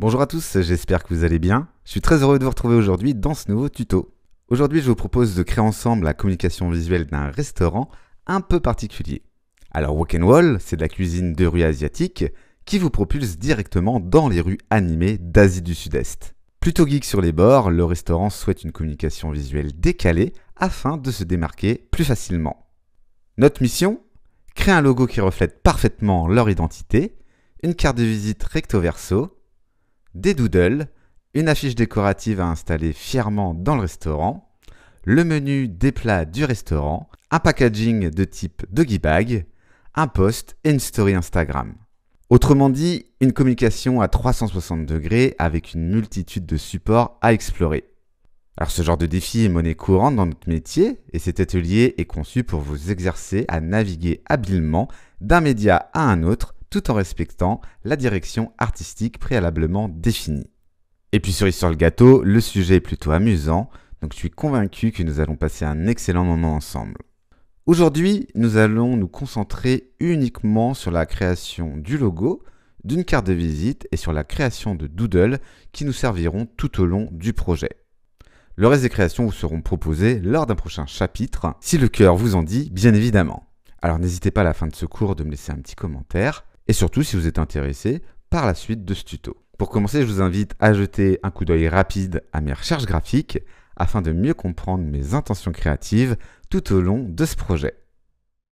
Bonjour à tous, j'espère que vous allez bien. Je suis très heureux de vous retrouver aujourd'hui dans ce nouveau tuto. Aujourd'hui, je vous propose de créer ensemble la communication visuelle d'un restaurant un peu particulier. Alors, Walk and Wall, c'est de la cuisine de rue asiatique qui vous propulse directement dans les rues animées d'Asie du Sud-Est. Plutôt geek sur les bords, le restaurant souhaite une communication visuelle décalée afin de se démarquer plus facilement. Notre mission Créer un logo qui reflète parfaitement leur identité, une carte de visite recto verso des doodles, une affiche décorative à installer fièrement dans le restaurant, le menu des plats du restaurant, un packaging de type doggy bag, un post et une story Instagram. Autrement dit, une communication à 360 degrés avec une multitude de supports à explorer. Alors ce genre de défi est monnaie courante dans notre métier et cet atelier est conçu pour vous exercer à naviguer habilement d'un média à un autre tout en respectant la direction artistique préalablement définie. Et puis cerise sur le gâteau, le sujet est plutôt amusant, donc je suis convaincu que nous allons passer un excellent moment ensemble. Aujourd'hui, nous allons nous concentrer uniquement sur la création du logo, d'une carte de visite et sur la création de doodles qui nous serviront tout au long du projet. Le reste des créations vous seront proposées lors d'un prochain chapitre, si le cœur vous en dit, bien évidemment. Alors n'hésitez pas à la fin de ce cours de me laisser un petit commentaire, et surtout si vous êtes intéressé par la suite de ce tuto. Pour commencer, je vous invite à jeter un coup d'œil rapide à mes recherches graphiques afin de mieux comprendre mes intentions créatives tout au long de ce projet.